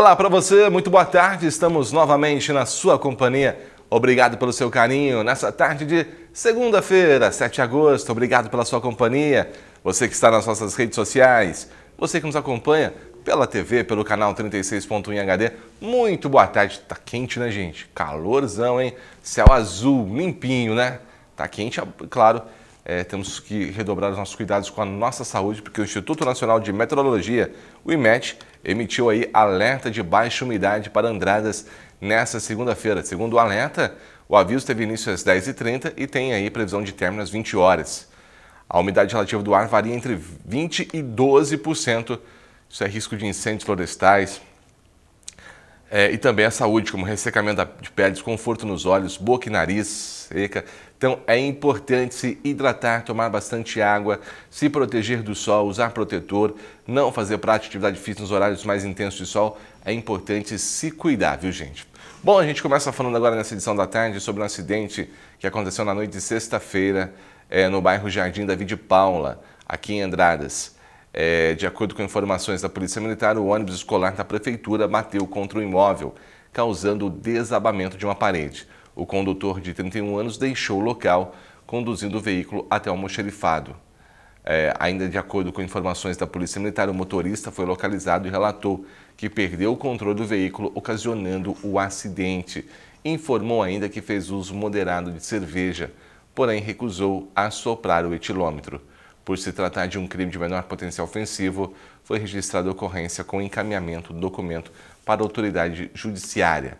Olá para você, muito boa tarde. Estamos novamente na sua companhia. Obrigado pelo seu carinho nessa tarde de segunda-feira, 7 de agosto. Obrigado pela sua companhia. Você que está nas nossas redes sociais, você que nos acompanha pela TV, pelo canal 36.1 HD. Muito boa tarde. Tá quente, né, gente? Calorzão, hein? Céu azul, limpinho, né? Tá quente, é claro. É, temos que redobrar os nossos cuidados com a nossa saúde, porque o Instituto Nacional de Meteorologia, o IMET, emitiu aí alerta de baixa umidade para Andradas nesta segunda-feira. Segundo o alerta, o aviso teve início às 10h30 e tem aí previsão de término às 20 horas. A umidade relativa do ar varia entre 20% e 12%. Isso é risco de incêndios florestais, é, e também a saúde, como ressecamento de pele, desconforto nos olhos, boca e nariz seca. Então é importante se hidratar, tomar bastante água, se proteger do sol, usar protetor, não fazer prática de atividade física nos horários mais intensos de sol. É importante se cuidar, viu gente? Bom, a gente começa falando agora nessa edição da tarde sobre um acidente que aconteceu na noite de sexta-feira é, no bairro Jardim David Paula, aqui em Andradas. É, de acordo com informações da Polícia Militar, o ônibus escolar da prefeitura bateu contra o imóvel, causando o desabamento de uma parede. O condutor de 31 anos deixou o local, conduzindo o veículo até o almoxerifado. É, ainda de acordo com informações da Polícia Militar, o motorista foi localizado e relatou que perdeu o controle do veículo, ocasionando o acidente. Informou ainda que fez uso moderado de cerveja, porém recusou assoprar o etilômetro. Por se tratar de um crime de menor potencial ofensivo, foi registrada ocorrência com encaminhamento do documento para a autoridade judiciária.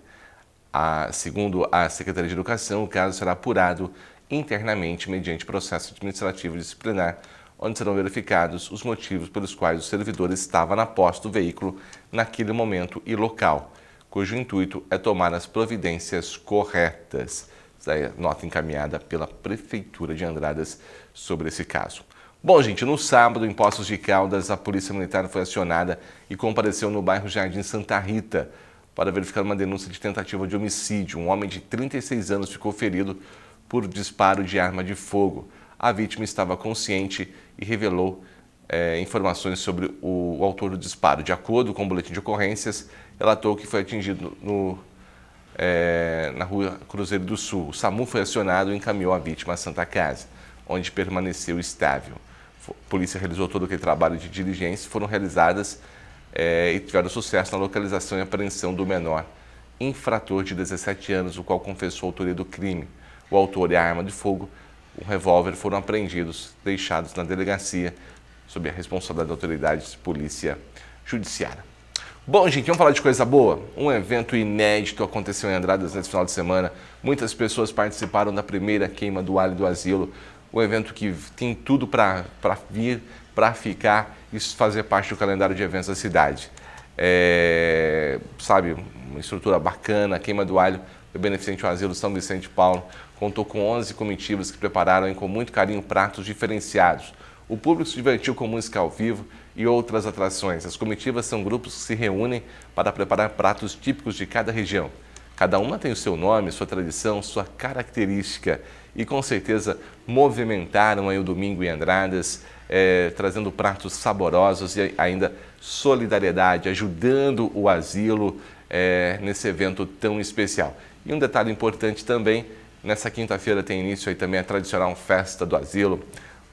A, segundo a Secretaria de Educação, o caso será apurado internamente mediante processo administrativo disciplinar, onde serão verificados os motivos pelos quais o servidor estava na posse do veículo naquele momento e local, cujo intuito é tomar as providências corretas. Essa é a nota encaminhada pela Prefeitura de Andradas sobre esse caso. Bom, gente, no sábado, em Poços de Caldas, a Polícia Militar foi acionada e compareceu no bairro Jardim Santa Rita para verificar uma denúncia de tentativa de homicídio. Um homem de 36 anos ficou ferido por disparo de arma de fogo. A vítima estava consciente e revelou é, informações sobre o, o, autor do disparo. De acordo com o boletim de ocorrências, relatou que foi atingido no, é, na rua Cruzeiro do Sul. O SAMU foi acionado e encaminhou a vítima à Santa Casa, onde permaneceu estável polícia realizou todo aquele trabalho de diligência, foram realizadas é, e tiveram sucesso na localização e apreensão do menor infrator de 17 anos, o qual confessou a autoria do crime. O autor e a arma de fogo, o revólver, foram apreendidos, deixados na delegacia, sob a responsabilidade da autoridade de polícia judiciária. Bom, gente, vamos falar de coisa boa? Um evento inédito aconteceu em Andradas nesse final de semana. Muitas pessoas participaram da primeira queima do alho do asilo um evento que tem tudo para vir, para ficar e fazer parte do calendário de eventos da cidade. É, sabe, uma estrutura bacana, queima do alho, do Beneficente Asilo São Vicente Paulo, contou com 11 comitivas que prepararam hein, com muito carinho pratos diferenciados. O público se divertiu com música ao vivo e outras atrações. As comitivas são grupos que se reúnem para preparar pratos típicos de cada região. Cada uma tem o seu nome, sua tradição, sua característica e com certeza movimentaram aí o domingo em Andradas, é, trazendo pratos saborosos e ainda solidariedade, ajudando o asilo é, nesse evento tão especial. E um detalhe importante também, nessa quinta-feira tem início aí também a tradicional festa do asilo,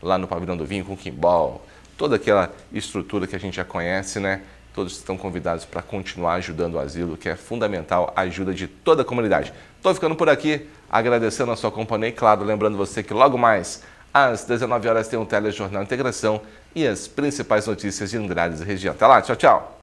lá no Pavilhão do Vinho, com quimbal, toda aquela estrutura que a gente já conhece, né? Todos estão convidados para continuar ajudando o asilo, que é fundamental a ajuda de toda a comunidade. Estou ficando por aqui, agradecendo a sua companhia e, claro, lembrando você que logo mais às 19 horas tem o um Telejornal Integração e as principais notícias de Andrade e região. Até lá, tchau, tchau!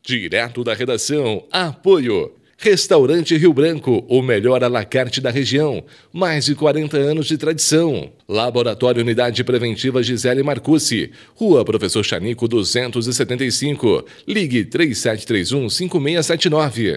Direto da redação, apoio Restaurante Rio Branco, o melhor alacarte da região. Mais de 40 anos de tradição. Laboratório Unidade Preventiva Gisele Marcucci. Rua Professor Chanico 275. Ligue 3731 5679.